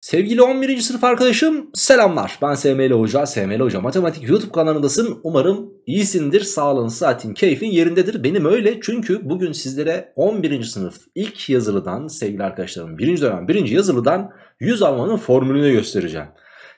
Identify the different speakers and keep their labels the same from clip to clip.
Speaker 1: Sevgili 11. sınıf arkadaşım selamlar ben SML Hoca SML Hoca Matematik YouTube kanalındasın umarım iyisindir sağlığın saatin keyfin yerindedir benim öyle çünkü bugün sizlere 11. sınıf ilk yazılıdan sevgili arkadaşlarım 1. dönem 1. yazılıdan 100 almanın formülünü göstereceğim.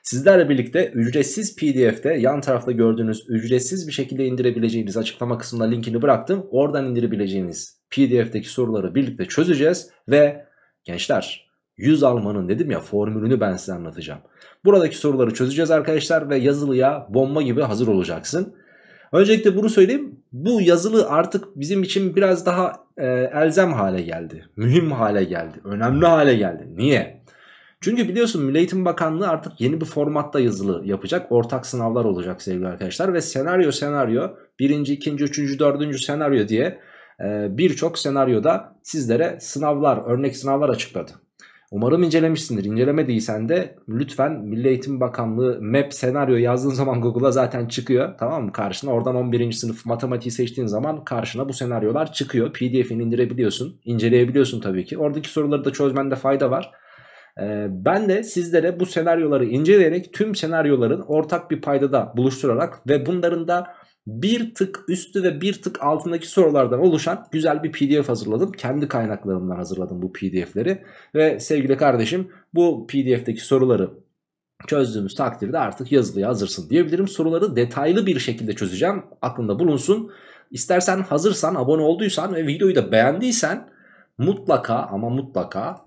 Speaker 1: Sizlerle birlikte ücretsiz pdf'de yan tarafta gördüğünüz ücretsiz bir şekilde indirebileceğiniz açıklama kısmına linkini bıraktım oradan indirebileceğiniz pdf'deki soruları birlikte çözeceğiz ve gençler 100 almanın dedim ya formülünü ben size anlatacağım. Buradaki soruları çözeceğiz arkadaşlar ve yazılıya bomba gibi hazır olacaksın. Öncelikle bunu söyleyeyim. Bu yazılı artık bizim için biraz daha e, elzem hale geldi. Mühim hale geldi. Önemli hale geldi. Niye? Çünkü biliyorsun Milli Eğitim Bakanlığı artık yeni bir formatta yazılı yapacak. Ortak sınavlar olacak sevgili arkadaşlar. Ve senaryo senaryo birinci, ikinci, üçüncü, dördüncü senaryo diye e, birçok senaryoda sizlere sınavlar, örnek sınavlar açıkladı. Umarım incelemişsindir. İncelemediysen de lütfen Milli Eğitim Bakanlığı MEP senaryo yazdığın zaman Google'a zaten çıkıyor. Tamam mı? Karşına oradan 11. sınıf matematiği seçtiğin zaman karşına bu senaryolar çıkıyor. PDF'ini indirebiliyorsun. inceleyebiliyorsun tabii ki. Oradaki soruları da çözmende fayda var. Ee, ben de sizlere bu senaryoları inceleyerek tüm senaryoların ortak bir paydada buluşturarak ve bunların da bir tık üstü ve bir tık altındaki sorulardan oluşan güzel bir pdf hazırladım. Kendi kaynaklarımdan hazırladım bu pdf'leri. Ve sevgili kardeşim bu pdf'deki soruları çözdüğümüz takdirde artık yazılıya hazırsın diyebilirim. Soruları detaylı bir şekilde çözeceğim. Aklında bulunsun. İstersen hazırsan, abone olduysan ve videoyu da beğendiysen mutlaka ama mutlaka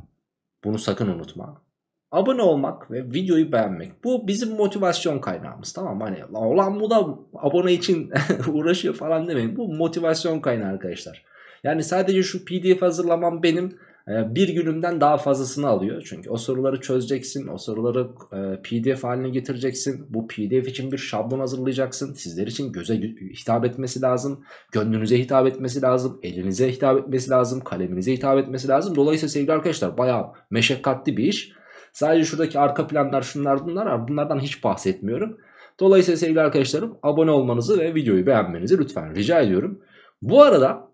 Speaker 1: bunu sakın unutma abone olmak ve videoyu beğenmek. Bu bizim motivasyon kaynağımız tamam mı? Hani olan bu da abone için uğraşıyor falan demeyin. Bu motivasyon kaynağı arkadaşlar. Yani sadece şu pdf hazırlamam benim e, bir günümden daha fazlasını alıyor. Çünkü o soruları çözeceksin, o soruları e, pdf haline getireceksin. Bu pdf için bir şablon hazırlayacaksın. Sizler için göze hitap etmesi lazım, gönlünüze hitap etmesi lazım, elinize hitap etmesi lazım, kaleminize hitap etmesi lazım. Dolayısıyla sevgili arkadaşlar bayağı meşakkatli bir iş. Sadece şuradaki arka planlar şunlar bunlar var. Bunlardan hiç bahsetmiyorum. Dolayısıyla sevgili arkadaşlarım abone olmanızı ve videoyu beğenmenizi lütfen rica ediyorum. Bu arada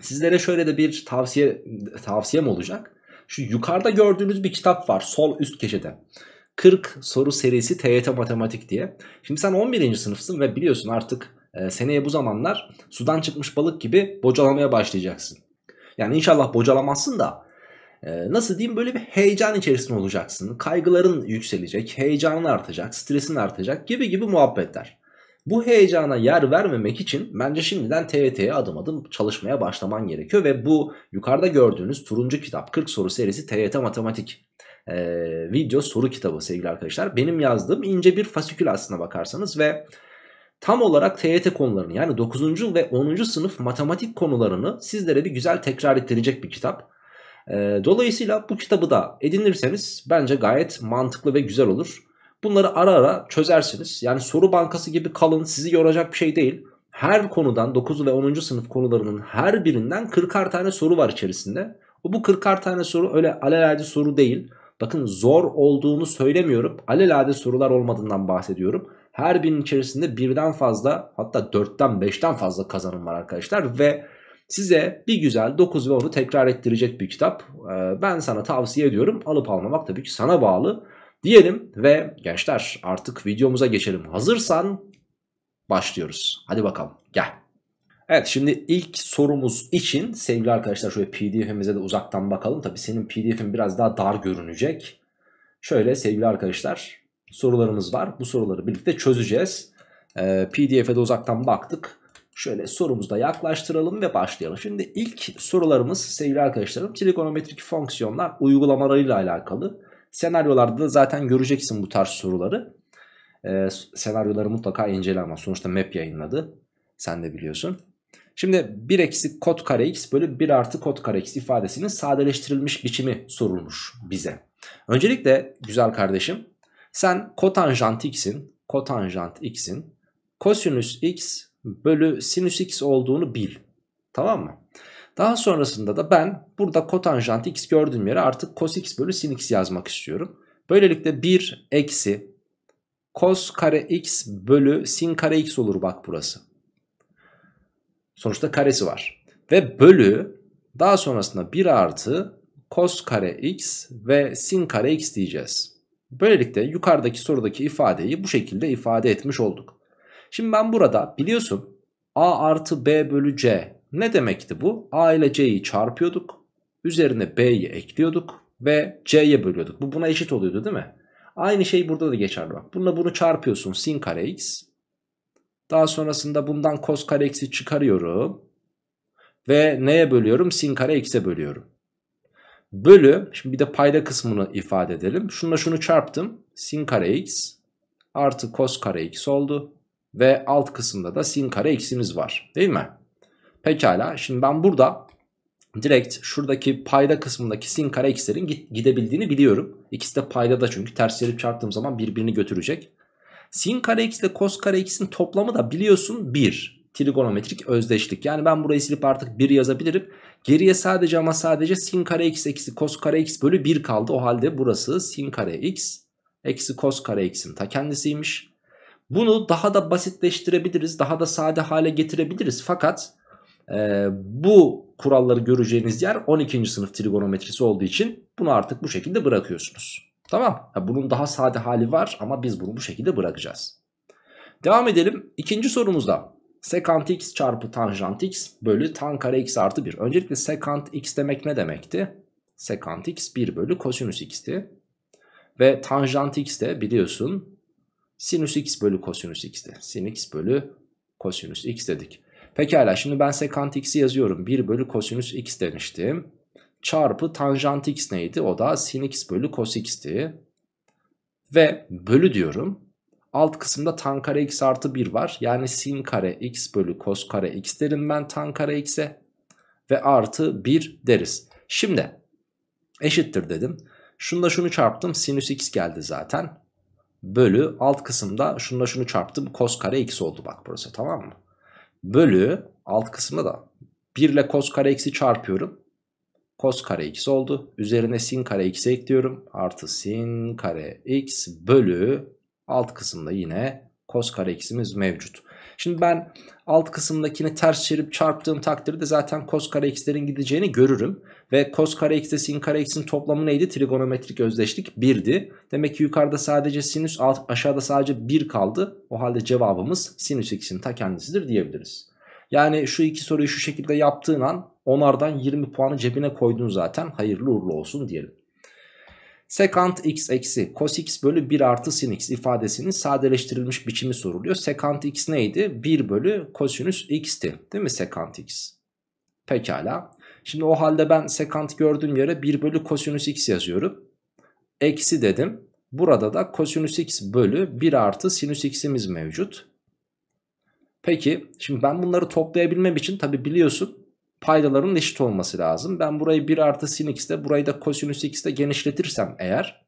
Speaker 1: sizlere şöyle de bir tavsiye tavsiyem olacak. Şu yukarıda gördüğünüz bir kitap var sol üst köşede. 40 soru serisi TYT matematik diye. Şimdi sen 11. sınıfsın ve biliyorsun artık e, seneye bu zamanlar sudan çıkmış balık gibi bocalamaya başlayacaksın. Yani inşallah bocalamazsın da ee, nasıl diyeyim böyle bir heyecan içerisinde olacaksın. Kaygıların yükselecek, heyecanın artacak, stresin artacak gibi gibi muhabbetler. Bu heyecana yer vermemek için bence şimdiden TYT'ye adım adım çalışmaya başlaman gerekiyor ve bu yukarıda gördüğünüz turuncu kitap 40 soru serisi TYT matematik e, video soru kitabı sevgili arkadaşlar. Benim yazdığım ince bir fasikül aslına bakarsanız ve tam olarak TYT konularını yani 9. ve 10. sınıf matematik konularını sizlere bir güzel tekrar ettirecek bir kitap. Ee, dolayısıyla bu kitabı da edinirseniz bence gayet mantıklı ve güzel olur. Bunları ara ara çözersiniz. Yani soru bankası gibi kalın sizi yoracak bir şey değil. Her konudan 9 ve 10. sınıf konularının her birinden 40'ar tane soru var içerisinde. Bu 40'ar tane soru öyle alelade soru değil. Bakın zor olduğunu söylemiyorum. Alelade sorular olmadığından bahsediyorum. Her birinin içerisinde birden fazla hatta 4'ten 5'ten fazla kazanım var arkadaşlar. Ve Size bir güzel 9 ve 10'u tekrar ettirecek bir kitap. Ee, ben sana tavsiye ediyorum. Alıp almamak tabii ki sana bağlı diyelim ve gençler artık videomuza geçelim. Hazırsan başlıyoruz. Hadi bakalım gel. Evet şimdi ilk sorumuz için sevgili arkadaşlar şöyle pdf'imize de uzaktan bakalım. Tabi senin pdf'in biraz daha dar görünecek. Şöyle sevgili arkadaşlar sorularımız var. Bu soruları birlikte çözeceğiz. Ee, pdf'e de uzaktan baktık. Şöyle sorumuzda yaklaştıralım ve başlayalım. Şimdi ilk sorularımız sevgili arkadaşlarım trigonometrik fonksiyonlar uygulamalarıyla alakalı. Senaryolarda da zaten göreceksin bu tarz soruları. Ee, senaryoları mutlaka incele ama sonuçta map yayınladı. Sen de biliyorsun. Şimdi 1 eksi kot kare x bölü 1 artı kot kare x ifadesinin sadeleştirilmiş biçimi sorulmuş bize. Öncelikle güzel kardeşim sen kotanjant x'in kotanjant x'in kosinüs x bölü sinüs x olduğunu bil. Tamam mı? Daha sonrasında da ben burada kotanjant x gördüğüm yere artık cos x bölü sin x yazmak istiyorum. Böylelikle 1 eksi cos kare x bölü sin kare x olur bak burası. Sonuçta karesi var. Ve bölü daha sonrasında 1 artı cos kare x ve sin kare x diyeceğiz. Böylelikle yukarıdaki sorudaki ifadeyi bu şekilde ifade etmiş olduk. Şimdi ben burada biliyorsun a artı b bölü c ne demekti bu? a ile c'yi çarpıyorduk. Üzerine b'yi ekliyorduk ve c'ye bölüyorduk. Bu buna eşit oluyordu değil mi? Aynı şey burada da geçerli bak. Bununla bunu çarpıyorsun sin kare x. Daha sonrasında bundan cos kare x'i çıkarıyorum. Ve neye bölüyorum? Sin kare x'e bölüyorum. Bölü, şimdi bir de payda kısmını ifade edelim. Şununla şunu çarptım. Sin kare x artı cos kare x oldu. Ve alt kısımda da sin kare x'imiz var değil mi? Pekala şimdi ben burada direkt şuradaki payda kısmındaki sin kare x'lerin gidebildiğini biliyorum. İkisi de payda da çünkü ters yarıp çarptığım zaman birbirini götürecek. Sin kare x ile cos kare x'in toplamı da biliyorsun 1. Trigonometrik özdeşlik. Yani ben burayı silip artık 1 yazabilirim. Geriye sadece ama sadece sin kare x eksi cos kare x bölü 1 kaldı. O halde burası sin kare x eksi cos kare x'in ta kendisiymiş. Bunu daha da basitleştirebiliriz, daha da sade hale getirebiliriz. Fakat e, bu kuralları göreceğiniz yer 12. sınıf trigonometrisi olduğu için bunu artık bu şekilde bırakıyorsunuz. Tamam. Ya bunun daha sade hali var ama biz bunu bu şekilde bırakacağız. Devam edelim. İkinci sorumuzda. secant x çarpı tanjant x bölü tan kare x artı 1. Öncelikle secant x demek ne demekti? Secant x 1 bölü kosinüs x'ti. Ve tanjant x de biliyorsun Sinüs x bölü kosinüs x'ti. Sin x bölü kosinüs x dedik. Pekala şimdi ben sekant x'i yazıyorum. 1 bölü kosinüs x demiştim. Çarpı tanjant x neydi? O da sin x bölü kos x'ti. Ve bölü diyorum. Alt kısımda tan kare x artı 1 var. Yani sin kare x bölü kos kare x derim ben tan kare x'e. Ve artı 1 deriz. Şimdi eşittir dedim. Şunu da şunu çarptım. Sinüs x geldi zaten bölü alt kısımda şununla şunu çarptım kos kare x oldu bak burası tamam mı? Bölü alt kısımda da 1 ile cos kare x'i çarpıyorum. kos kare x oldu. Üzerine sin kare x ekliyorum. Artı sin kare x bölü alt kısımda yine kos kare x'imiz mevcut. Şimdi ben alt kısımdakini ters çevirip çarptığım takdirde zaten kos kare x'lerin gideceğini görürüm. Ve kos kare x ile sin kare x'in toplamı neydi? Trigonometrik özdeşlik 1'di. Demek ki yukarıda sadece sinüs alt, aşağıda sadece 1 kaldı. O halde cevabımız sinüs x'in ta kendisidir diyebiliriz. Yani şu iki soruyu şu şekilde yaptığın an onardan 20 puanı cebine koydun zaten. Hayırlı uğurlu olsun diyelim. Sekant x eksi cos x bölü 1 artı sin x ifadesinin sadeleştirilmiş biçimi soruluyor. Sekant x neydi? 1 bölü kosinüs x'ti değil mi sekant x? Pekala. Şimdi o halde ben sekant gördüğüm yere 1 bölü kosinüs x yazıyorum. Eksi dedim. Burada da kosinüs x bölü 1 artı sinüs x'imiz mevcut. Peki şimdi ben bunları toplayabilmem için tabi biliyorsun paydaların eşit olması lazım. Ben burayı 1 artı sin x'te burayı da kosinüs x'te genişletirsem eğer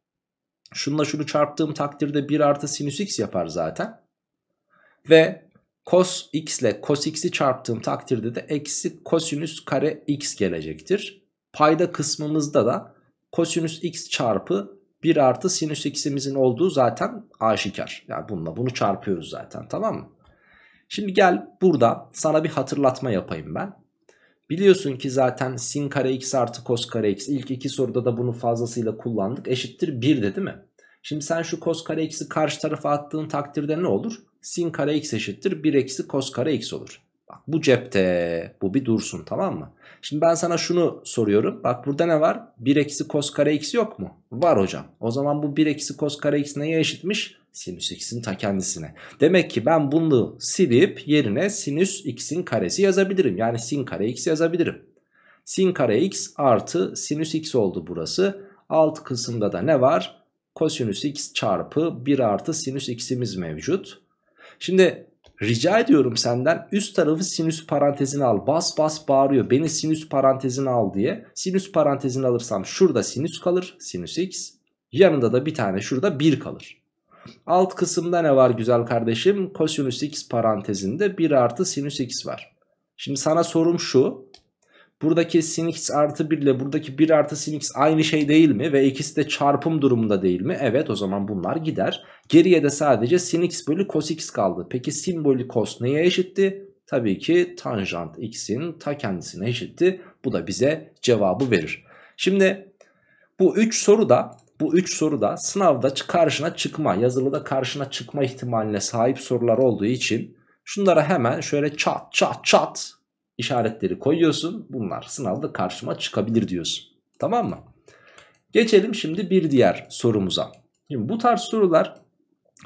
Speaker 1: şunla şunu çarptığım takdirde 1 artı sinüs x yapar zaten. Ve cos x ile cos x'i çarptığım takdirde de eksi kosinüs kare x gelecektir. Payda kısmımızda da kosinüs x çarpı 1 artı sinüs x'imizin olduğu zaten aşikar. Yani bununla bunu çarpıyoruz zaten tamam mı? Şimdi gel burada sana bir hatırlatma yapayım ben. Biliyorsun ki zaten sin kare x artı kos kare x ilk iki soruda da bunu fazlasıyla kullandık eşittir 1 de değil mi? Şimdi sen şu kos kare x'i karşı tarafa attığın takdirde ne olur? Sin kare x eşittir 1 eksi kos kare x olur. Bak bu cepte bu bir dursun tamam mı? Şimdi ben sana şunu soruyorum. Bak burada ne var? 1 eksi kos kare x yok mu? Var hocam. O zaman bu 1 eksi kos kare x neye eşitmiş? Sinüs x'in ta kendisine. Demek ki ben bunu silip yerine sinüs x'in karesi yazabilirim. Yani sin kare x yazabilirim. Sin kare x artı sinüs x oldu burası. Alt kısımda da ne var? Kosinüs x çarpı 1 artı sinüs x'imiz mevcut. Şimdi Rica ediyorum senden üst tarafı sinüs parantezine al. Bas bas bağırıyor beni sinüs parantezine al diye. Sinüs parantezine alırsam şurada sinüs kalır. Sinüs x. Yanında da bir tane şurada 1 kalır. Alt kısımda ne var güzel kardeşim? Kosinüs x parantezinde 1 artı sinüs x var. Şimdi sana sorum şu. Buradaki sin x artı 1 ile buradaki 1 artı sin x aynı şey değil mi? Ve ikisi de çarpım durumunda değil mi? Evet o zaman bunlar gider. Geriye de sadece sin x bölü cos x kaldı. Peki sin bölü cos neye eşitti? Tabii ki tanjant x'in ta kendisine eşitti. Bu da bize cevabı verir. Şimdi bu 3 soruda bu 3 soruda sınavda karşına çıkma yazılıda karşına çıkma ihtimaline sahip sorular olduğu için şunlara hemen şöyle çat çat çat işaretleri koyuyorsun. Bunlar sınavda karşıma çıkabilir diyorsun. Tamam mı? Geçelim şimdi bir diğer sorumuza. Şimdi bu tarz sorular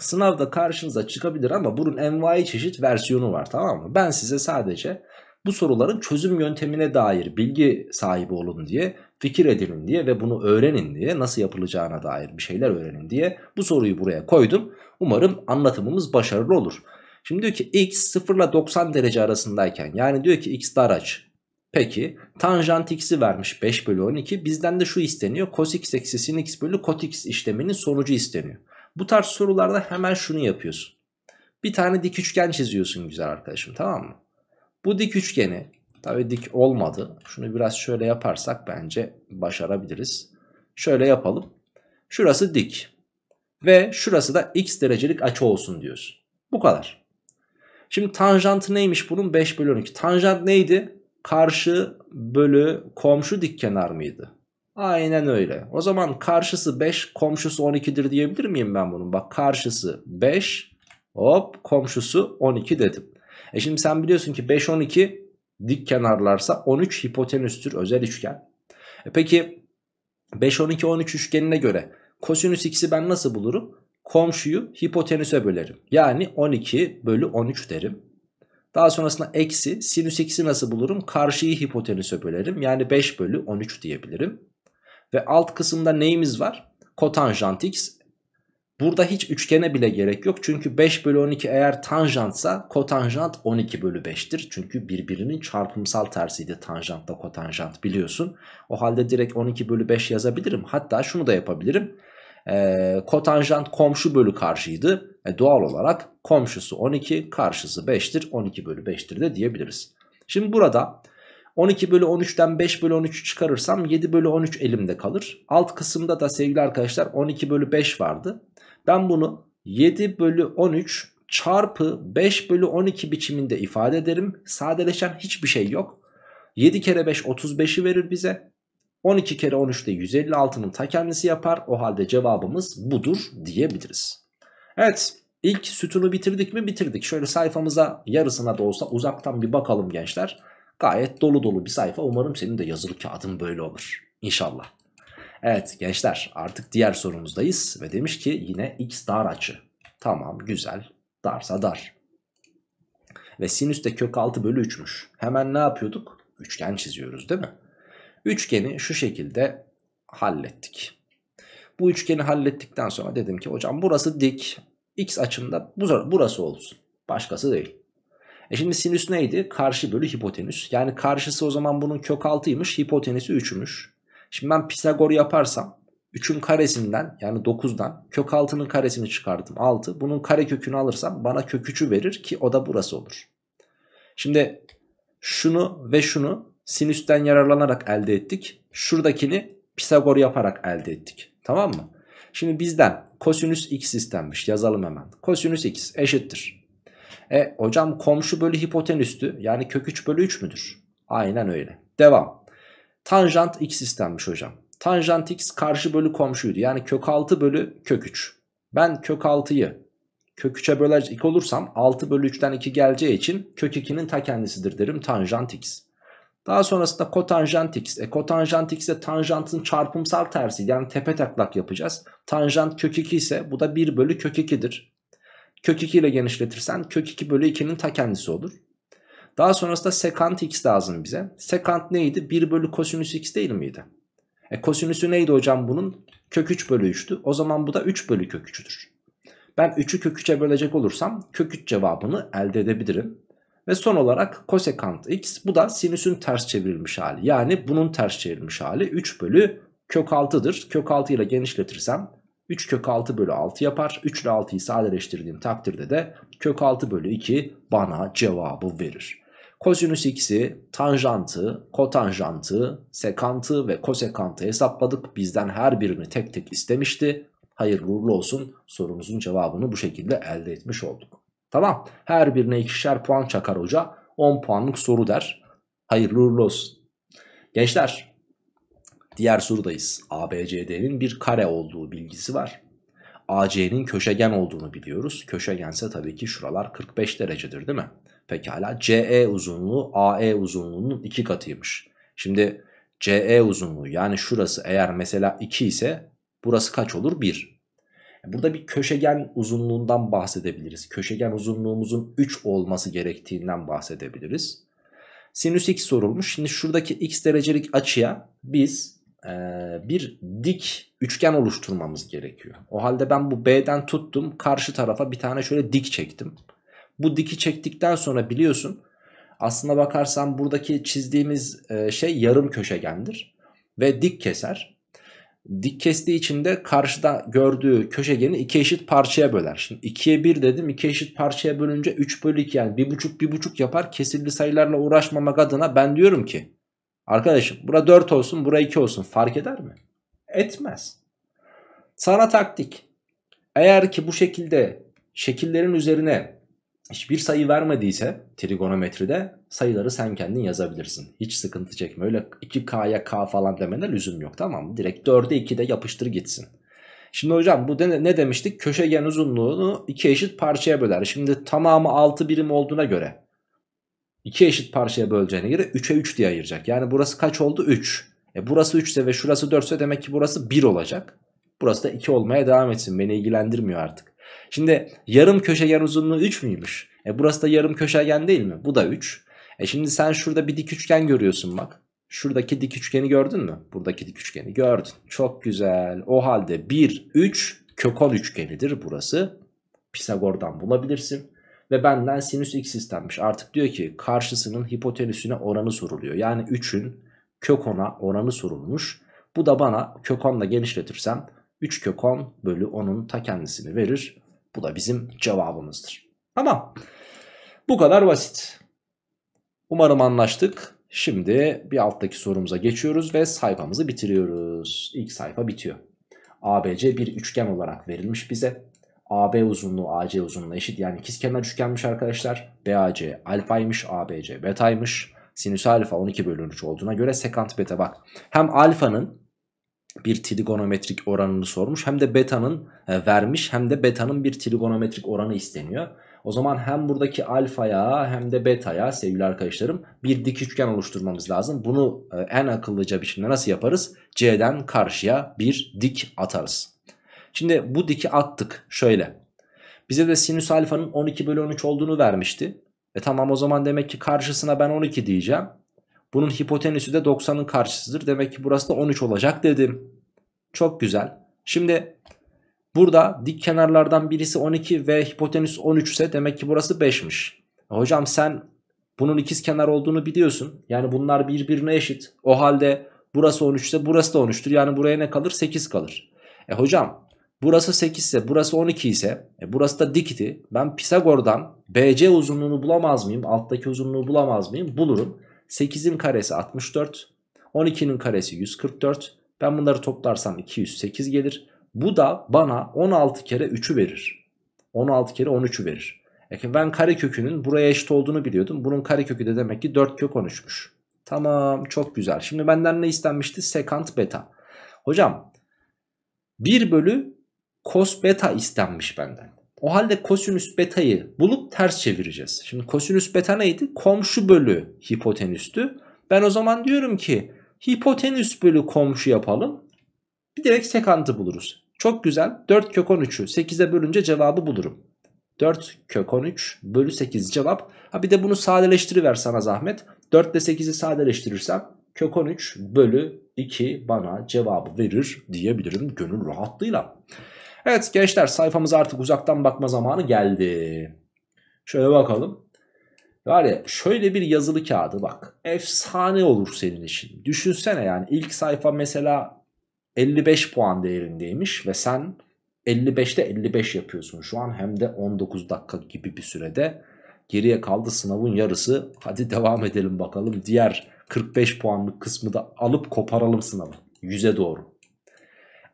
Speaker 1: sınavda karşınıza çıkabilir ama bunun envai çeşit versiyonu var tamam mı? Ben size sadece bu soruların çözüm yöntemine dair bilgi sahibi olun diye, fikir edinin diye ve bunu öğrenin diye, nasıl yapılacağına dair bir şeyler öğrenin diye bu soruyu buraya koydum. Umarım anlatımımız başarılı olur. Şimdi diyor ki x 0 ile 90 derece arasındayken yani diyor ki x dar aç. Peki tanjant x'i vermiş 5 bölü 12 bizden de şu isteniyor cos x sin x bölü cot x işleminin sonucu isteniyor. Bu tarz sorularda hemen şunu yapıyorsun. Bir tane dik üçgen çiziyorsun güzel arkadaşım tamam mı? Bu dik üçgeni tabi dik olmadı. Şunu biraz şöyle yaparsak bence başarabiliriz. Şöyle yapalım. Şurası dik ve şurası da x derecelik açı olsun diyorsun. Bu kadar. Şimdi tanjant neymiş bunun 5 bölü 12. Tanjant neydi? Karşı bölü komşu dik kenar mıydı? Aynen öyle. O zaman karşısı 5 komşusu 12'dir diyebilir miyim ben bunun? Bak karşısı 5 hop komşusu 12 dedim. E şimdi sen biliyorsun ki 5 12 dik kenarlarsa 13 hipotenüstür özel üçgen. E peki 5 12 13 üçgenine göre kosinüs x'i ben nasıl bulurum? komşuyu hipotenüse bölerim. Yani 12 bölü 13 derim. Daha sonrasında eksi sinüs x'i nasıl bulurum? Karşıyı hipotenüse bölerim. Yani 5 bölü 13 diyebilirim. Ve alt kısımda neyimiz var? Kotanjant x. Burada hiç üçgene bile gerek yok. Çünkü 5 bölü 12 eğer tanjantsa kotanjant 12 bölü 5'tir. Çünkü birbirinin çarpımsal tersiydi tanjantla kotanjant biliyorsun. O halde direkt 12 bölü 5 yazabilirim. Hatta şunu da yapabilirim e, ee, kotanjant komşu bölü karşıydı. E, doğal olarak komşusu 12 karşısı 5'tir 12 bölü 5'tir de diyebiliriz. Şimdi burada 12 bölü 13'ten 5 bölü 13 çıkarırsam 7 bölü 13 elimde kalır. Alt kısımda da sevgili arkadaşlar 12 bölü 5 vardı. Ben bunu 7 bölü 13 çarpı 5 bölü 12 biçiminde ifade ederim. Sadeleşen hiçbir şey yok. 7 kere 5 35'i verir bize. 12 kere 13 de 156'nın ta kendisi yapar. O halde cevabımız budur diyebiliriz. Evet ilk sütunu bitirdik mi bitirdik. Şöyle sayfamıza yarısına da olsa uzaktan bir bakalım gençler. Gayet dolu dolu bir sayfa. Umarım senin de yazılı kağıdın böyle olur. İnşallah. Evet gençler artık diğer sorumuzdayız. Ve demiş ki yine x dar açı. Tamam güzel. Darsa dar. Ve sinüs de kök 6 bölü 3'müş. Hemen ne yapıyorduk? Üçgen çiziyoruz değil mi? Üçgeni şu şekilde hallettik. Bu üçgeni hallettikten sonra dedim ki hocam burası dik. X açımda burası olsun. Başkası değil. E şimdi sinüs neydi? Karşı bölü hipotenüs. Yani karşısı o zaman bunun kök altıymış, Hipotenüsü 3'müş. Şimdi ben Pisagor yaparsam 3'ün karesinden yani 9'dan kök altının karesini çıkardım 6. Bunun kare kökünü alırsam bana kök 3'ü verir ki o da burası olur. Şimdi şunu ve şunu sinüsten yararlanarak elde ettik. Şuradakini Pisagor yaparak elde ettik. Tamam mı? Şimdi bizden kosinüs x istenmiş. Yazalım hemen. Kosinüs x eşittir. E hocam komşu bölü hipotenüstü yani kök 3 bölü 3 müdür? Aynen öyle. Devam. Tanjant x istenmiş hocam. Tanjant x karşı bölü komşuydu. Yani kök 6 bölü kök 3. Ben kök 6'yı kök 3'e 2 olursam 6 bölü 3'ten 2 geleceği için kök 2'nin ta kendisidir derim tanjant x. Daha sonrasında kotanjant x. E, kotanjant x de tanjantın çarpımsal tersi. Yani tepe taklak yapacağız. Tanjant kök 2 ise bu da 1 bölü kök 2'dir. Kök 2 ile genişletirsen kök 2 bölü 2'nin ta kendisi olur. Daha sonrasında sekant x lazım bize. Sekant neydi? 1 bölü kosinüs x değil miydi? E kosinüsü neydi hocam bunun? Kök 3 bölü 3'tü. O zaman bu da 3 bölü kök 3'üdür. Ben 3'ü kök 3'e bölecek olursam kök 3 cevabını elde edebilirim. Ve son olarak kosekant x bu da sinüsün ters çevrilmiş hali. Yani bunun ters çevrilmiş hali 3 bölü kök 6'dır. Kök 6 ile genişletirsem 3 kök 6 bölü 6 yapar. 3 ile 6'yı sadeleştirdiğim takdirde de kök 6 bölü 2 bana cevabı verir. Kosinüs x'i, tanjantı, kotanjantı, sekantı ve kosekantı hesapladık. Bizden her birini tek tek istemişti. Hayırlı uğurlu olsun sorumuzun cevabını bu şekilde elde etmiş olduk. Tamam her birine ikişer puan çakar hoca 10 puanlık soru der. Hayırlı uğurlu olsun. Gençler diğer sorudayız. ABCD'nin bir kare olduğu bilgisi var. AC'nin köşegen olduğunu biliyoruz. Köşegense tabii ki şuralar 45 derecedir değil mi? Pekala CE uzunluğu AE uzunluğunun 2 katıymış. Şimdi CE uzunluğu yani şurası eğer mesela 2 ise burası kaç olur? 1. Burada bir köşegen uzunluğundan bahsedebiliriz. Köşegen uzunluğumuzun 3 olması gerektiğinden bahsedebiliriz. Sinüs x sorulmuş. Şimdi şuradaki x derecelik açıya biz e, bir dik üçgen oluşturmamız gerekiyor. O halde ben bu B'den tuttum. Karşı tarafa bir tane şöyle dik çektim. Bu diki çektikten sonra biliyorsun aslına bakarsan buradaki çizdiğimiz e, şey yarım köşegendir. Ve dik keser. Dik kestiği içinde karşıda gördüğü köşegeni iki eşit parçaya böler. Şimdi 2'ye 1 dedim 2 eşit parçaya bölünce 3 bölü 2 yani 1,5 1,5 yapar. Kesirli sayılarla uğraşmamak adına ben diyorum ki arkadaşım bura 4 olsun bura 2 olsun fark eder mi? Etmez. Sana taktik. Eğer ki bu şekilde şekillerin üzerine hiçbir sayı vermediyse trigonometride sayıları sen kendin yazabilirsin. Hiç sıkıntı çekme. Öyle 2K'ya K falan demene üzüm yok tamam mı? Direkt 4'e 2 de yapıştır gitsin. Şimdi hocam bu ne demiştik? Köşegen uzunluğunu iki eşit parçaya böler. Şimdi tamamı 6 birim olduğuna göre 2 eşit parçaya böleceğine göre 3'e 3 diye ayıracak. Yani burası kaç oldu? 3. E burası 3 ise ve şurası 4 ise demek ki burası 1 olacak. Burası da 2 olmaya devam etsin. Beni ilgilendirmiyor artık. Şimdi yarım köşegen uzunluğu 3 müymüş? E burası da yarım köşegen değil mi? Bu da 3. E şimdi sen şurada bir dik üçgen görüyorsun bak. Şuradaki dik üçgeni gördün mü? Buradaki dik üçgeni gördün. Çok güzel. O halde 1, 3 kökon üçgenidir burası. Pisagor'dan bulabilirsin. Ve benden sinüs x istenmiş. Artık diyor ki karşısının hipotenüsüne oranı soruluyor. Yani 3'ün kök 10'a oranı sorulmuş. Bu da bana kök 10'la genişletirsem 3 kök 10 bölü 10'un ta kendisini verir. Bu da bizim cevabımızdır. Tamam. Bu kadar basit. Umarım anlaştık. Şimdi bir alttaki sorumuza geçiyoruz ve sayfamızı bitiriyoruz. İlk sayfa bitiyor. ABC bir üçgen olarak verilmiş bize. AB uzunluğu AC uzunluğuna eşit yani ikizkenar üçgenmiş arkadaşlar. BAC alfaymış, ABC betaymış. Sinüs alfa 12 bölü 13 olduğuna göre sekant beta bak. Hem alfanın bir trigonometrik oranını sormuş. Hem de beta'nın e, vermiş hem de beta'nın bir trigonometrik oranı isteniyor. O zaman hem buradaki alfaya hem de beta'ya sevgili arkadaşlarım bir dik üçgen oluşturmamız lazım. Bunu e, en akıllıca biçimde nasıl yaparız? C'den karşıya bir dik atarız. Şimdi bu diki attık şöyle. Bize de sinüs alfanın 12 bölü 13 olduğunu vermişti. E tamam o zaman demek ki karşısına ben 12 diyeceğim. Bunun hipotenüsü de 90'ın karşısıdır. Demek ki burası da 13 olacak dedim. Çok güzel. Şimdi burada dik kenarlardan birisi 12 ve hipotenüs 13 ise demek ki burası 5'miş. Hocam sen bunun ikiz kenar olduğunu biliyorsun. Yani bunlar birbirine eşit. O halde burası 13 ise burası da 13'tür. Yani buraya ne kalır? 8 kalır. E hocam burası 8 ise burası 12 ise e burası da dikti. Ben Pisagor'dan BC uzunluğunu bulamaz mıyım? Alttaki uzunluğu bulamaz mıyım? Bulurum. 8'in karesi 64. 12'nin karesi 144. Ben bunları toplarsam 208 gelir. Bu da bana 16 kere 3'ü verir. 16 kere 13'ü verir. E ben kökünün buraya eşit olduğunu biliyordum. Bunun kare kökü de demek ki 4 kök 13'müş. Tamam çok güzel. Şimdi benden ne istenmişti? Sekant beta. Hocam 1 bölü cos beta istenmiş benden. O halde kosinüs beta'yı bulup ters çevireceğiz. Şimdi kosinüs beta neydi? Komşu bölü hipotenüstü. Ben o zaman diyorum ki hipotenüs bölü komşu yapalım. Bir direkt sekantı buluruz. Çok güzel. 4 kök 13'ü 8'e bölünce cevabı bulurum. 4 kök 13 bölü 8 cevap. Ha bir de bunu sadeleştiriver sana zahmet. 4 ile 8'i sadeleştirirsem kök 13 bölü 2 bana cevabı verir diyebilirim gönül rahatlığıyla. Evet gençler sayfamız artık uzaktan bakma zamanı geldi. Şöyle bakalım. Var ya şöyle bir yazılı kağıdı bak. Efsane olur senin için. Düşünsene yani ilk sayfa mesela 55 puan değerindeymiş ve sen 55'te 55 yapıyorsun şu an hem de 19 dakika gibi bir sürede. Geriye kaldı sınavın yarısı. Hadi devam edelim bakalım. Diğer 45 puanlık kısmı da alıp koparalım sınavı. 100'e doğru.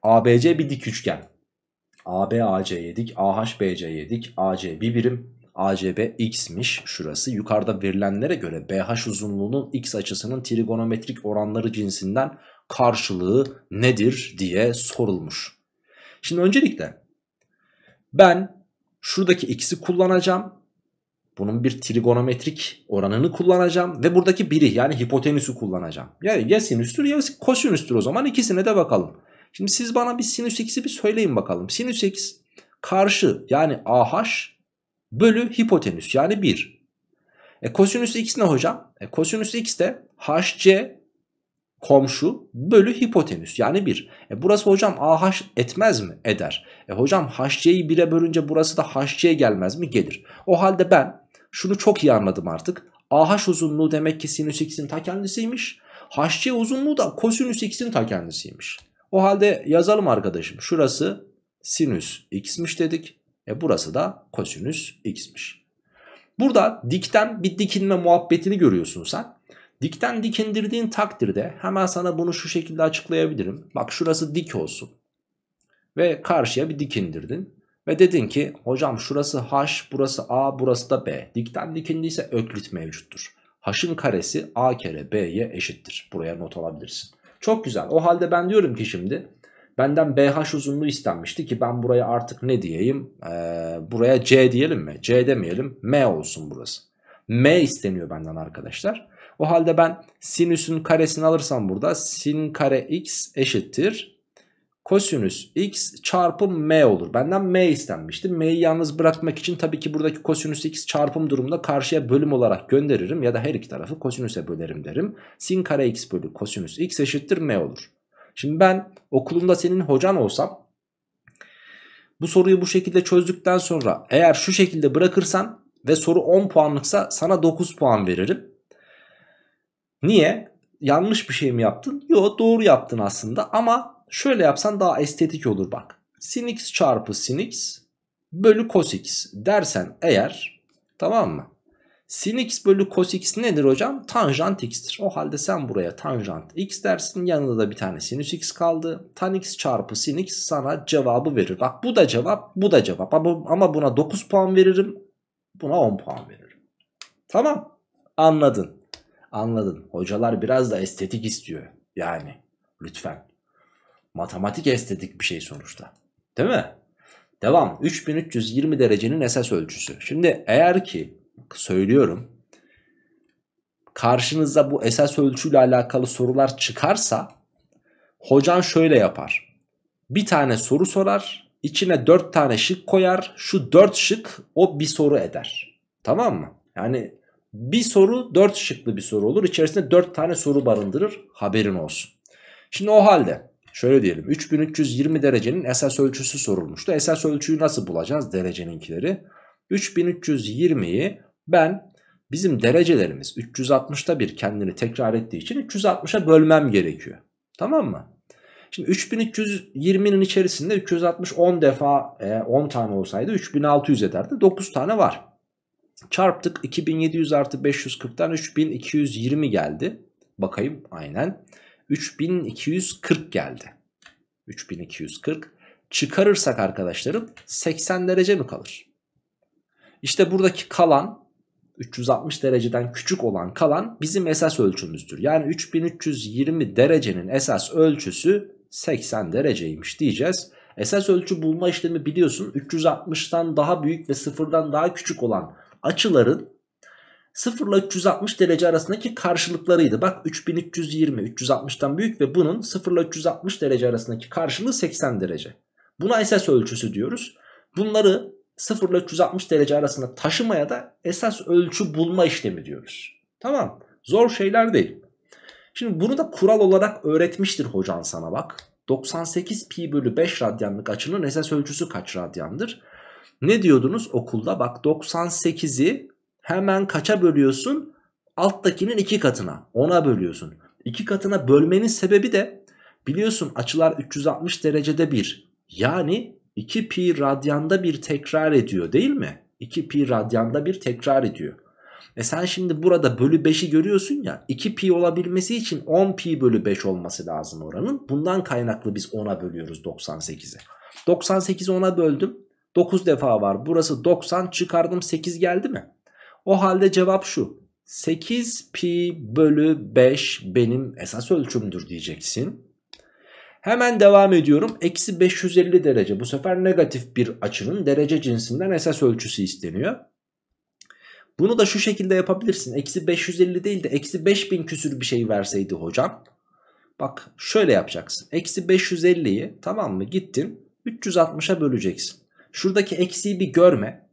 Speaker 1: ABC bir dik üçgen. AB AC yedik. AH BC yedik. AC bir birim. ACB x'miş şurası. Yukarıda verilenlere göre BH uzunluğunun x açısının trigonometrik oranları cinsinden karşılığı nedir diye sorulmuş. Şimdi öncelikle ben şuradaki x'i kullanacağım. Bunun bir trigonometrik oranını kullanacağım ve buradaki biri yani hipotenüsü kullanacağım. Yani ya sinüstür ya kosinüstür o zaman ikisine de bakalım. Şimdi siz bana bir sinüs x'i bir söyleyin bakalım. Sinüs x karşı yani AH bölü hipotenüs yani 1. E kosinüs x ne hocam? E kosinüs x de hc komşu bölü hipotenüs yani 1. E burası hocam AH etmez mi? Eder. E hocam HC'yi 1'e bölünce burası da HC gelmez mi? Gelir. O halde ben şunu çok iyi anladım artık. AH uzunluğu demek ki sinüs x'in ta kendisiymiş. HC uzunluğu da kosinüs x'in ta kendisiymiş. O halde yazalım arkadaşım. Şurası sinüs x'miş dedik. E burası da kosinüs x'miş. Burada dikten bir dikinme muhabbetini görüyorsun sen. Dikten dikindirdiğin takdirde hemen sana bunu şu şekilde açıklayabilirim. Bak şurası dik olsun. Ve karşıya bir dikindirdin. Ve dedin ki hocam şurası h, burası a, burası da b. Dikten dikindiyse öklit mevcuttur. h'ın karesi a kere b'ye eşittir. Buraya not alabilirsin. Çok güzel. O halde ben diyorum ki şimdi benden BH uzunluğu istenmişti ki ben buraya artık ne diyeyim? Ee, buraya C diyelim mi? C demeyelim. M olsun burası. M isteniyor benden arkadaşlar. O halde ben sinüsün karesini alırsam burada sin kare x eşittir kosinüs x çarpı m olur. Benden m istenmişti. M'yi yalnız bırakmak için tabii ki buradaki kosinüs x çarpım durumda karşıya bölüm olarak gönderirim ya da her iki tarafı kosinüse bölerim derim. Sin kare x bölü kosinüs x eşittir m olur. Şimdi ben okulumda senin hocan olsam bu soruyu bu şekilde çözdükten sonra eğer şu şekilde bırakırsan ve soru 10 puanlıksa sana 9 puan veririm. Niye? Yanlış bir şey mi yaptın? Yok doğru yaptın aslında ama Şöyle yapsan daha estetik olur bak. Sin x çarpı sin x bölü cos x dersen eğer tamam mı? Sin x bölü cos x nedir hocam? Tanjant x'tir. O halde sen buraya tanjant x dersin. Yanında da bir tane sinüs x kaldı. Tan x çarpı sin x sana cevabı verir. Bak bu da cevap bu da cevap. Ama buna 9 puan veririm. Buna 10 puan veririm. Tamam anladın. Anladın. Hocalar biraz da estetik istiyor. Yani lütfen. Matematik estetik bir şey sonuçta. Değil mi? Devam. 3320 derecenin esas ölçüsü. Şimdi eğer ki söylüyorum karşınıza bu esas ölçüyle alakalı sorular çıkarsa hocan şöyle yapar. Bir tane soru sorar. içine dört tane şık koyar. Şu dört şık o bir soru eder. Tamam mı? Yani bir soru dört şıklı bir soru olur. İçerisinde dört tane soru barındırır. Haberin olsun. Şimdi o halde Şöyle diyelim 3320 derecenin esas ölçüsü sorulmuştu. Esas ölçüyü nasıl bulacağız dereceninkileri? 3320'yi ben bizim derecelerimiz 360'ta bir kendini tekrar ettiği için 360'a bölmem gerekiyor. Tamam mı? Şimdi 3320'nin içerisinde 360 10 defa 10 e, tane olsaydı 3600 ederdi. 9 tane var. Çarptık 2700 artı 540'tan 3220 geldi. Bakayım aynen. 3240 geldi. 3240. Çıkarırsak arkadaşlarım 80 derece mi kalır? İşte buradaki kalan 360 dereceden küçük olan kalan bizim esas ölçümüzdür. Yani 3320 derecenin esas ölçüsü 80 dereceymiş diyeceğiz. Esas ölçü bulma işlemi biliyorsun 360'tan daha büyük ve sıfırdan daha küçük olan açıların 0 ile 360 derece arasındaki karşılıklarıydı. Bak 3320 360'tan büyük ve bunun 0 ile 360 derece arasındaki karşılığı 80 derece. Buna esas ölçüsü diyoruz. Bunları 0 ile 360 derece arasında taşımaya da esas ölçü bulma işlemi diyoruz. Tamam zor şeyler değil. Şimdi bunu da kural olarak öğretmiştir hocan sana bak. 98 pi bölü 5 radyanlık açının esas ölçüsü kaç radyandır? Ne diyordunuz okulda? Bak 98'i hemen kaça bölüyorsun? Alttakinin iki katına ona bölüyorsun. İki katına bölmenin sebebi de biliyorsun açılar 360 derecede bir. Yani 2 pi radyanda bir tekrar ediyor değil mi? 2 pi radyanda bir tekrar ediyor. E sen şimdi burada bölü 5'i görüyorsun ya 2 pi olabilmesi için 10 pi bölü 5 olması lazım oranın. Bundan kaynaklı biz 10'a bölüyoruz 98'i. 98'i 10'a böldüm. 9 defa var. Burası 90 çıkardım 8 geldi mi? O halde cevap şu. 8 pi bölü 5 benim esas ölçümdür diyeceksin. Hemen devam ediyorum. Eksi 550 derece. Bu sefer negatif bir açının derece cinsinden esas ölçüsü isteniyor. Bunu da şu şekilde yapabilirsin. Eksi 550 değil de eksi 5000 küsür bir şey verseydi hocam. Bak şöyle yapacaksın. Eksi 550'yi tamam mı gittin 360'a böleceksin. Şuradaki eksiyi bir görme.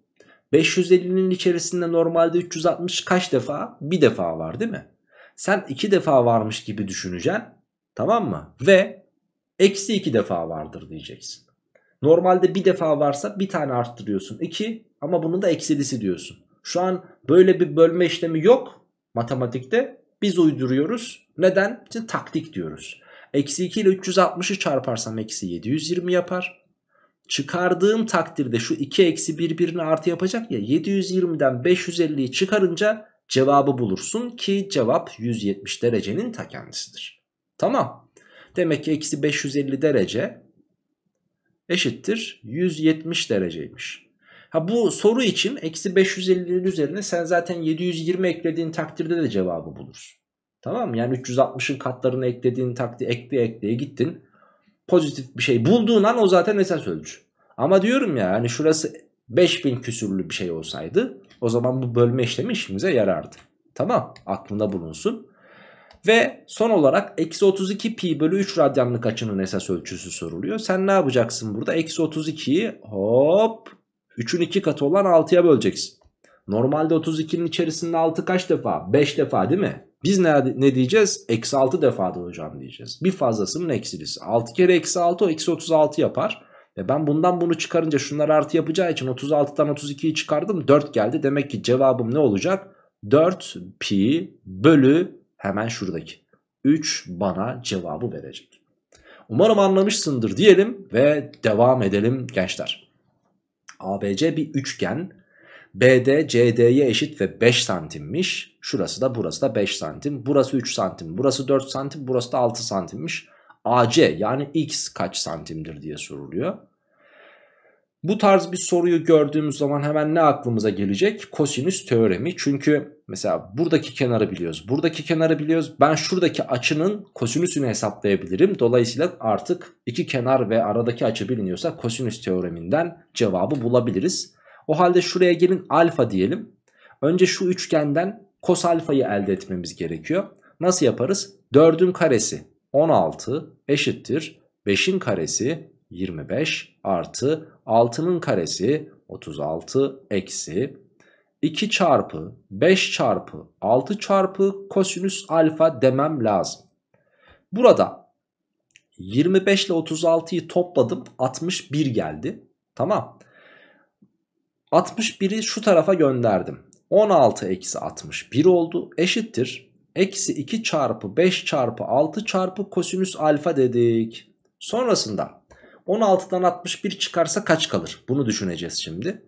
Speaker 1: 550'nin içerisinde normalde 360 kaç defa? Bir defa var değil mi? Sen iki defa varmış gibi düşüneceksin. Tamam mı? Ve eksi iki defa vardır diyeceksin. Normalde bir defa varsa bir tane arttırıyorsun. 2 ama bunun da eksilisi diyorsun. Şu an böyle bir bölme işlemi yok matematikte. Biz uyduruyoruz. Neden? Şimdi taktik diyoruz. Eksi 2 ile 360'ı çarparsam eksi 720 yapar çıkardığım takdirde şu 2 eksi 1 birini artı yapacak ya 720'den 550'yi çıkarınca cevabı bulursun ki cevap 170 derecenin ta kendisidir. Tamam. Demek ki eksi 550 derece eşittir 170 dereceymiş. Ha bu soru için eksi 550'nin üzerine sen zaten 720 eklediğin takdirde de cevabı bulursun. Tamam mı? Yani 360'ın katlarını eklediğin takdirde ekle ekleye gittin pozitif bir şey bulduğun an o zaten esas ölçü. Ama diyorum ya hani şurası 5000 küsürlü bir şey olsaydı o zaman bu bölme işlemi işimize yarardı. Tamam aklında bulunsun. Ve son olarak eksi 32 pi bölü 3 radyanlık açının esas ölçüsü soruluyor. Sen ne yapacaksın burada? Eksi 32'yi hop 3'ün 2 katı olan 6'ya böleceksin. Normalde 32'nin içerisinde 6 kaç defa? 5 defa değil mi? Biz ne, ne diyeceğiz? Eksi 6 defada hocam diyeceğiz. Bir fazlasının eksilisi. 6 kere eksi 6 o eksi 36 yapar. Ve ben bundan bunu çıkarınca şunlar artı yapacağı için 36'dan 32'yi çıkardım. 4 geldi. Demek ki cevabım ne olacak? 4 pi bölü hemen şuradaki. 3 bana cevabı verecek. Umarım anlamışsındır diyelim ve devam edelim gençler. ABC bir üçgen BD CD'ye eşit ve 5 santimmiş. Şurası da burası da 5 santim. Burası 3 santim. Burası 4 santim. Burası da 6 santimmiş. AC yani X kaç santimdir diye soruluyor. Bu tarz bir soruyu gördüğümüz zaman hemen ne aklımıza gelecek? Kosinüs teoremi. Çünkü mesela buradaki kenarı biliyoruz. Buradaki kenarı biliyoruz. Ben şuradaki açının kosinüsünü hesaplayabilirim. Dolayısıyla artık iki kenar ve aradaki açı biliniyorsa kosinüs teoreminden cevabı bulabiliriz. O halde şuraya gelin alfa diyelim. Önce şu üçgenden kos alfayı elde etmemiz gerekiyor. Nasıl yaparız? 4'ün karesi 16 eşittir 5'in karesi 25 artı 6'nın karesi 36 eksi 2 çarpı 5 çarpı 6 çarpı kosinüs alfa demem lazım. Burada 25 ile 36'yı topladım 61 geldi. Tamam. 61'i şu tarafa gönderdim. 16 eksi 61 oldu. Eşittir. Eksi 2 çarpı 5 çarpı 6 çarpı kosinüs alfa dedik. Sonrasında 16'dan 61 çıkarsa kaç kalır? Bunu düşüneceğiz şimdi.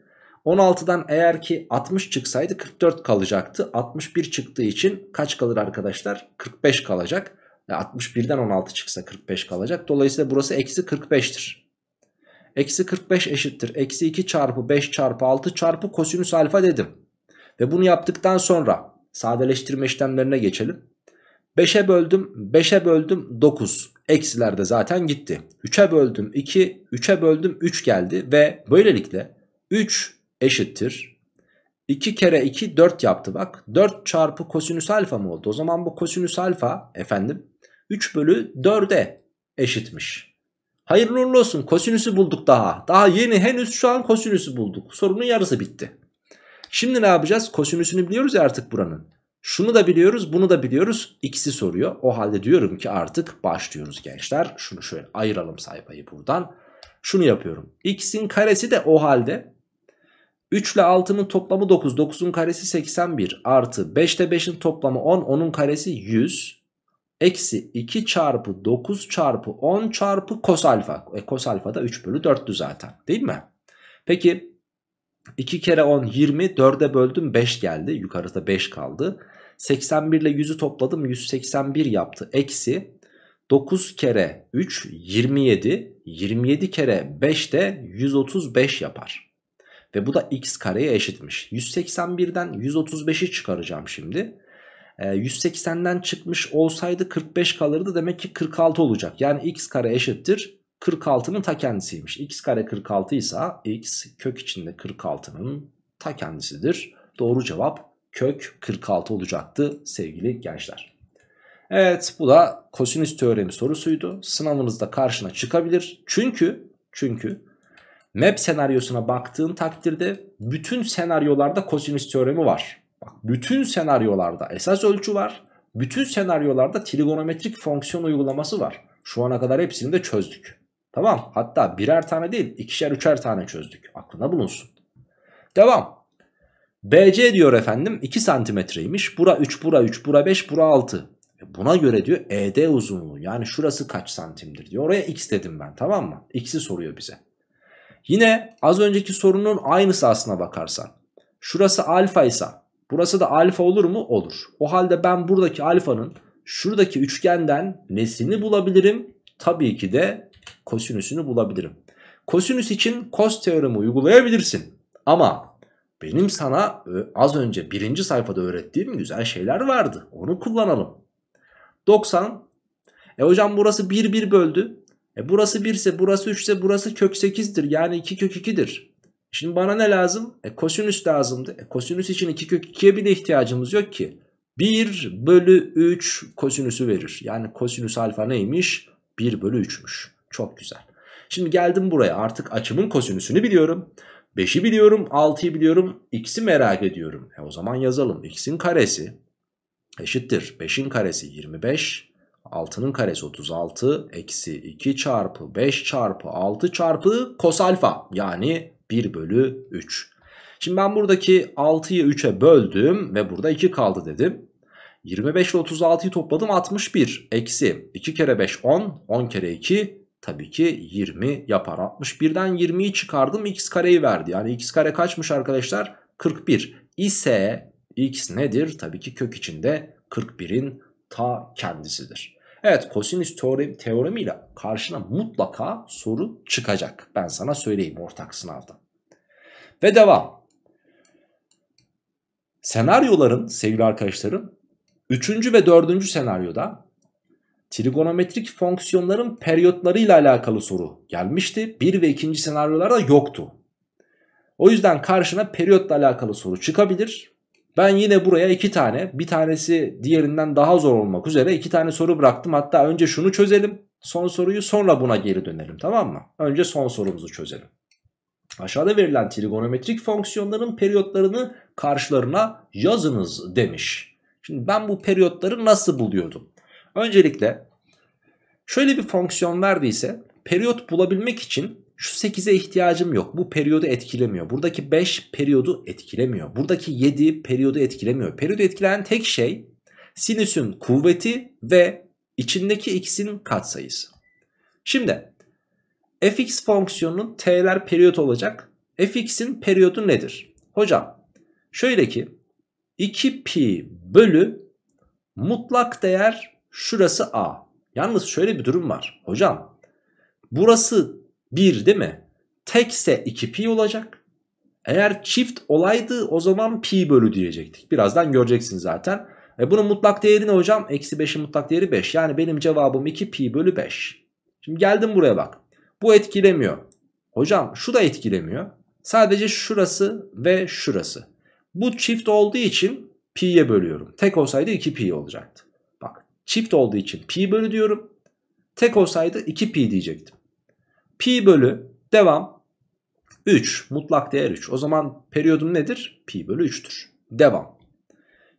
Speaker 1: 16'dan eğer ki 60 çıksaydı 44 kalacaktı. 61 çıktığı için kaç kalır arkadaşlar? 45 kalacak. 61'den e, 16 çıksa 45 kalacak. Dolayısıyla burası eksi 45'tir. Eksi 45 eşittir. Eksi 2 çarpı 5 çarpı 6 çarpı kosinüs alfa dedim. Ve bunu yaptıktan sonra sadeleştirme işlemlerine geçelim. 5'e böldüm 5'e böldüm 9 eksiler de zaten gitti 3'e böldüm 2 3'e böldüm 3 geldi ve böylelikle 3 eşittir 2 kere 2 4 yaptı bak 4 çarpı kosinüs alfa mı oldu o zaman bu kosinüs alfa efendim 3 bölü 4'e eşitmiş Hayırlı uğurlu olsun kosinüsü bulduk daha. Daha yeni henüz şu an kosinüsü bulduk. Sorunun yarısı bitti. Şimdi ne yapacağız? Kosinüsünü biliyoruz ya artık buranın. Şunu da biliyoruz bunu da biliyoruz. İkisi soruyor. O halde diyorum ki artık başlıyoruz gençler. Şunu şöyle ayıralım sayfayı buradan. Şunu yapıyorum. X'in karesi de o halde 3 ile 6'nın toplamı 9. 9'un karesi 81 artı 5 ile 5'in toplamı 10. 10'un karesi 100. Eksi 2 çarpı 9 çarpı 10 çarpı kos alfa. E, kos alfa da 3 bölü 4'tü zaten değil mi? Peki 2 kere 10 20 4'e böldüm 5 geldi. Yukarıda 5 kaldı. 81 ile 100'ü topladım 181 yaptı. Eksi 9 kere 3 27 27 kere 5 de 135 yapar. Ve bu da x kareye eşitmiş. 181'den 135'i çıkaracağım şimdi. 180'den ee, çıkmış olsaydı 45 kalırdı demek ki 46 olacak. Yani x kare eşittir 46'nın ta kendisiymiş. x kare 46 ise x kök içinde 46'nın ta kendisidir. Doğru cevap kök 46 olacaktı sevgili gençler. Evet bu da kosinüs teoremi sorusuydu. Sınavınızda karşına çıkabilir. Çünkü çünkü map senaryosuna baktığın takdirde bütün senaryolarda kosinüs teoremi var. Bak bütün senaryolarda esas ölçü var. Bütün senaryolarda trigonometrik fonksiyon uygulaması var. Şu ana kadar hepsini de çözdük. Tamam hatta birer tane değil ikişer üçer tane çözdük. Aklına bulunsun. Devam. BC diyor efendim 2 santimetreymiş. Bura 3 bura 3 bura 5 bura 6. E, buna göre diyor ED uzunluğu yani şurası kaç santimdir diyor. Oraya x dedim ben tamam mı? X'i soruyor bize. Yine az önceki sorunun aynısı aslına bakarsan. Şurası alfa ise Burası da alfa olur mu? Olur. O halde ben buradaki alfanın şuradaki üçgenden nesini bulabilirim? Tabii ki de kosinüsünü bulabilirim. Kosinüs için kos teoremi uygulayabilirsin. Ama benim sana e, az önce birinci sayfada öğrettiğim güzel şeyler vardı. Onu kullanalım. 90. E hocam burası 1 1 böldü. E burası 1 ise burası 3 ise burası kök 8'dir. Yani 2 kök 2'dir. Şimdi bana ne lazım? E, kosinüs lazımdı. E, kosinüs için 2 kök 2'ye bile ihtiyacımız yok ki. 1 bölü 3 kosinüsü verir. Yani kosinüs alfa neymiş? 1 bölü 3'müş. Çok güzel. Şimdi geldim buraya artık açımın kosinüsünü biliyorum. 5'i biliyorum 6'yı biliyorum x'i merak ediyorum. E o zaman yazalım x'in karesi eşittir 5'in karesi 25 6'nın karesi 36 eksi 2 çarpı 5 çarpı 6 çarpı kos alfa yani 1 bölü 3. Şimdi ben buradaki 6'yı 3'e böldüm ve burada 2 kaldı dedim. 25 ile 36'yı topladım 61 eksi 2 kere 5 10 10 kere 2 tabii ki 20 yapar 61'den 20'yi çıkardım x kareyi verdi yani x kare kaçmış arkadaşlar 41 İse x nedir tabii ki kök içinde 41'in ta kendisidir. Evet kosinüs teoremi teoremiyle karşına mutlaka soru çıkacak. Ben sana söyleyeyim ortak sınavda. Ve devam. Senaryoların sevgili arkadaşlarım 3. ve 4. senaryoda trigonometrik fonksiyonların periyotları ile alakalı soru gelmişti. 1 ve 2. senaryolarda yoktu. O yüzden karşına periyotla alakalı soru çıkabilir. Ben yine buraya iki tane bir tanesi diğerinden daha zor olmak üzere iki tane soru bıraktım. Hatta önce şunu çözelim son soruyu sonra buna geri dönelim tamam mı? Önce son sorumuzu çözelim. Aşağıda verilen trigonometrik fonksiyonların periyotlarını karşılarına yazınız demiş. Şimdi ben bu periyotları nasıl buluyordum? Öncelikle şöyle bir fonksiyon verdiyse periyot bulabilmek için şu 8'e ihtiyacım yok. Bu periyodu etkilemiyor. Buradaki 5 periyodu etkilemiyor. Buradaki 7 periyodu etkilemiyor. Periyodu etkileyen tek şey sinüsün kuvveti ve içindeki x'in katsayısı. Şimdi fx fonksiyonunun t'ler periyot olacak. fx'in periyodu nedir? Hocam şöyle ki 2 pi bölü mutlak değer şurası a. Yalnız şöyle bir durum var. Hocam burası 1 değil mi? Tekse 2pi olacak. Eğer çift olaydı o zaman pi bölü diyecektik. Birazdan göreceksin zaten. E bunun mutlak değeri ne hocam? Eksi 5'in mutlak değeri 5. Yani benim cevabım 2 pi bölü 5. Şimdi geldim buraya bak. Bu etkilemiyor. Hocam şu da etkilemiyor. Sadece şurası ve şurası. Bu çift olduğu için pi'ye bölüyorum. Tek olsaydı 2 pi olacaktı. Bak çift olduğu için pi bölü diyorum. Tek olsaydı 2 pi diyecektim. Pi bölü devam 3 mutlak değer 3. O zaman periyodum nedir? Pi bölü 3'tür. Devam.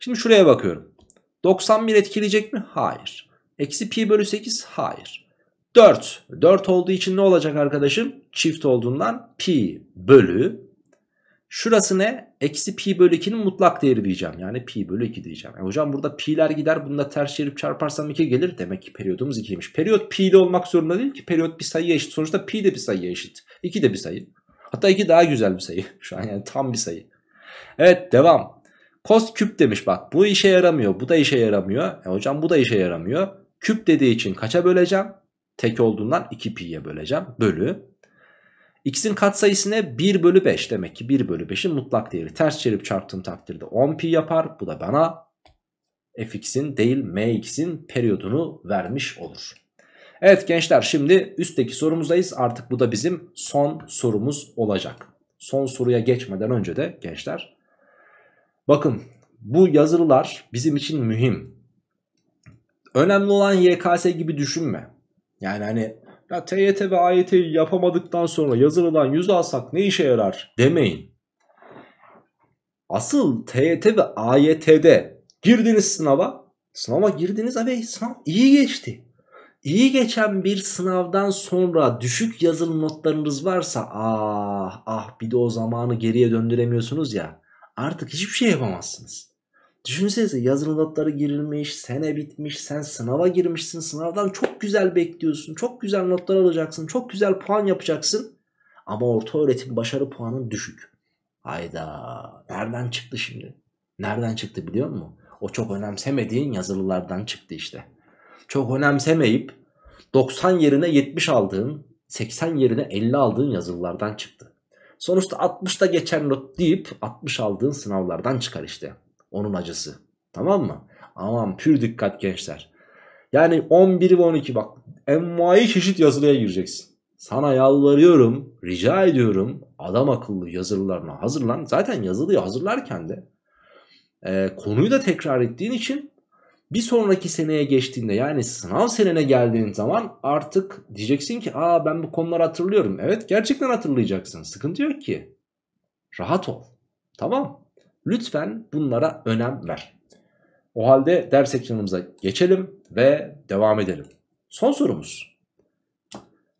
Speaker 1: Şimdi şuraya bakıyorum. 91 etkileyecek mi? Hayır. Eksi pi bölü 8? Hayır. 4. 4 olduğu için ne olacak arkadaşım? Çift olduğundan pi bölü Şurası ne? Eksi pi bölü 2'nin mutlak değeri diyeceğim. Yani pi bölü 2 diyeceğim. E hocam burada pi'ler gider. Bunu da ters çevirip çarparsam 2 gelir. Demek ki periyodumuz 2'ymiş. Periyot pi'li olmak zorunda değil ki. Periyot bir sayıya eşit. Sonuçta pi de bir sayıya eşit. 2 de bir sayı. Hatta 2 daha güzel bir sayı. Şu an yani tam bir sayı. Evet devam. Kos küp demiş bak. Bu işe yaramıyor. Bu da işe yaramıyor. E hocam bu da işe yaramıyor. Küp dediği için kaça böleceğim? Tek olduğundan 2 pi'ye böleceğim. Bölü X'in katsayısı ne? 1 bölü 5 demek ki 1 bölü 5'in mutlak değeri. Ters çevirip çarptığım takdirde 10pi yapar. Bu da bana fx'in değil mx'in periyodunu vermiş olur. Evet gençler şimdi üstteki sorumuzdayız. Artık bu da bizim son sorumuz olacak. Son soruya geçmeden önce de gençler. Bakın bu yazılılar bizim için mühim. Önemli olan YKS gibi düşünme. Yani hani ya TYT ve AYT'yi yapamadıktan sonra yazılıdan yüz alsak ne işe yarar demeyin. Asıl TYT ve AYT'de girdiniz sınava. Sınava girdiniz abi sınav iyi geçti. İyi geçen bir sınavdan sonra düşük yazılı notlarınız varsa ah ah bir de o zamanı geriye döndüremiyorsunuz ya artık hiçbir şey yapamazsınız. Düşünsenize yazılı notları girilmiş, sene bitmiş, sen sınava girmişsin, sınavdan çok güzel bekliyorsun, çok güzel notlar alacaksın, çok güzel puan yapacaksın. Ama orta öğretim başarı puanın düşük. Hayda nereden çıktı şimdi? Nereden çıktı biliyor musun? O çok önemsemediğin yazılılardan çıktı işte. Çok önemsemeyip 90 yerine 70 aldığın, 80 yerine 50 aldığın yazılılardan çıktı. Sonuçta 60'ta geçen not deyip 60 aldığın sınavlardan çıkar işte. Onun acısı. Tamam mı? Aman pür dikkat gençler. Yani 11 ve 12 bak envai çeşit yazılıya gireceksin. Sana yalvarıyorum, rica ediyorum adam akıllı yazılılarına hazırlan. Zaten yazılıyı hazırlarken de e, konuyu da tekrar ettiğin için bir sonraki seneye geçtiğinde yani sınav senene geldiğin zaman artık diyeceksin ki aa ben bu konuları hatırlıyorum. Evet gerçekten hatırlayacaksın. Sıkıntı yok ki. Rahat ol. Tamam. Lütfen bunlara önem ver. O halde ders ekranımıza geçelim ve devam edelim. Son sorumuz.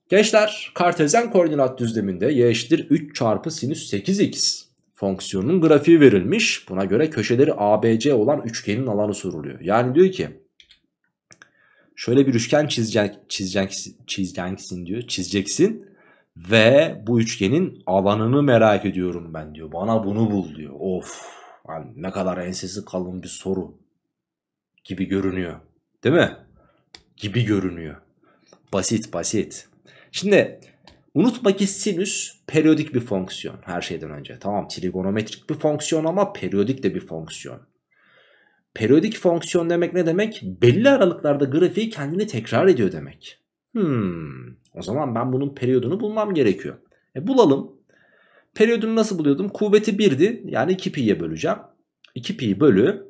Speaker 1: Gençler kartezyen koordinat düzleminde y eşittir 3 çarpı sinüs 8x fonksiyonunun grafiği verilmiş. Buna göre köşeleri ABC olan üçgenin alanı soruluyor. Yani diyor ki şöyle bir üçgen çizecek, çizeceksin diyor. Çizeceksin ve bu üçgenin alanını merak ediyorum ben diyor. Bana bunu bul diyor. Of yani ne kadar ensesi kalın bir soru gibi görünüyor. Değil mi? Gibi görünüyor. Basit basit. Şimdi unutma ki sinüs periyodik bir fonksiyon her şeyden önce. Tamam trigonometrik bir fonksiyon ama periyodik de bir fonksiyon. Periyodik fonksiyon demek ne demek? Belli aralıklarda grafiği kendini tekrar ediyor demek. Hmm. O zaman ben bunun periyodunu bulmam gerekiyor. E bulalım. Periyodunu nasıl buluyordum? Kuvveti 1'di. Yani 2 pi'ye böleceğim. 2 pi bölü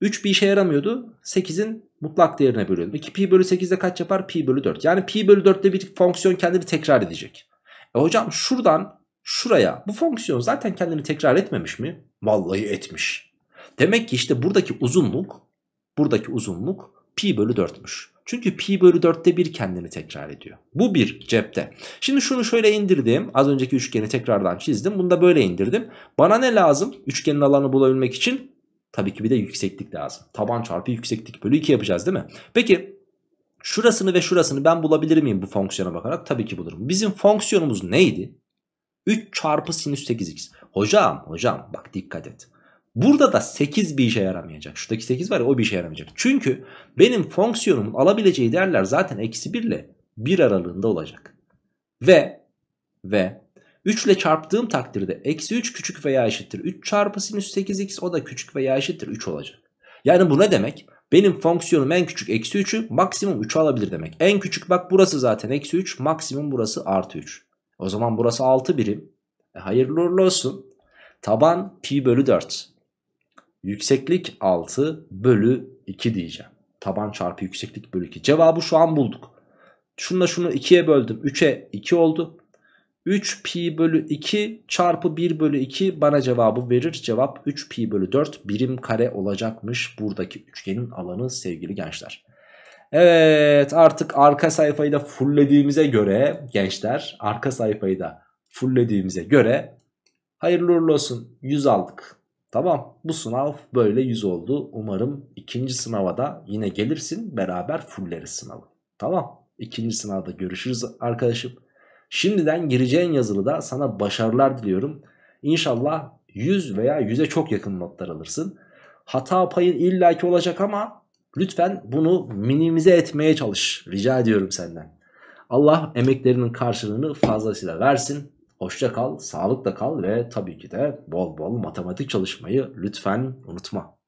Speaker 1: 3 pi işe yaramıyordu. 8'in mutlak değerine bölüyordum. 2 pi bölü 8'de kaç yapar? Pi bölü 4. Yani pi bölü 4'te bir fonksiyon kendini tekrar edecek. E hocam şuradan şuraya bu fonksiyon zaten kendini tekrar etmemiş mi? Vallahi etmiş. Demek ki işte buradaki uzunluk buradaki uzunluk pi bölü 4'müş. Çünkü pi bölü 4'te 1 kendini tekrar ediyor. Bu bir cepte. Şimdi şunu şöyle indirdim. Az önceki üçgeni tekrardan çizdim. Bunu da böyle indirdim. Bana ne lazım? Üçgenin alanı bulabilmek için tabii ki bir de yükseklik lazım. Taban çarpı yükseklik bölü 2 yapacağız değil mi? Peki şurasını ve şurasını ben bulabilir miyim bu fonksiyona bakarak? Tabii ki bulurum. Bizim fonksiyonumuz neydi? 3 çarpı sinüs 8x. Hocam hocam bak dikkat et. Burada da 8 bir işe yaramayacak. Şuradaki 8 var ya o bir işe yaramayacak. Çünkü benim fonksiyonumun alabileceği değerler zaten eksi 1 ile 1 aralığında olacak. Ve ve 3 ile çarptığım takdirde eksi 3 küçük veya eşittir 3 çarpı sinüs 8x o da küçük veya eşittir 3 olacak. Yani bu ne demek? Benim fonksiyonum en küçük eksi 3'ü maksimum 3'ü alabilir demek. En küçük bak burası zaten eksi 3 maksimum burası artı 3. O zaman burası 6 birim. E, hayırlı uğurlu olsun. Taban pi bölü 4. Yükseklik 6 bölü 2 diyeceğim. Taban çarpı yükseklik bölü 2. Cevabı şu an bulduk. Şunla şunu 2'ye böldüm. 3'e 2 oldu. 3 pi bölü 2 çarpı 1 bölü 2 bana cevabı verir. Cevap 3 pi bölü 4 birim kare olacakmış buradaki üçgenin alanı sevgili gençler. Evet artık arka sayfayı da fulllediğimize göre gençler arka sayfayı da fulllediğimize göre hayırlı uğurlu olsun 100 aldık. Tamam bu sınav böyle 100 oldu. Umarım ikinci sınava da yine gelirsin beraber fulleriz sınavı. Tamam ikinci sınavda görüşürüz arkadaşım. Şimdiden gireceğin yazılıda sana başarılar diliyorum. İnşallah 100 veya 100'e çok yakın notlar alırsın. Hata payın illaki olacak ama lütfen bunu minimize etmeye çalış. Rica ediyorum senden. Allah emeklerinin karşılığını fazlasıyla versin. Hoşça kal, sağlıkla kal ve tabii ki de bol bol matematik çalışmayı lütfen unutma.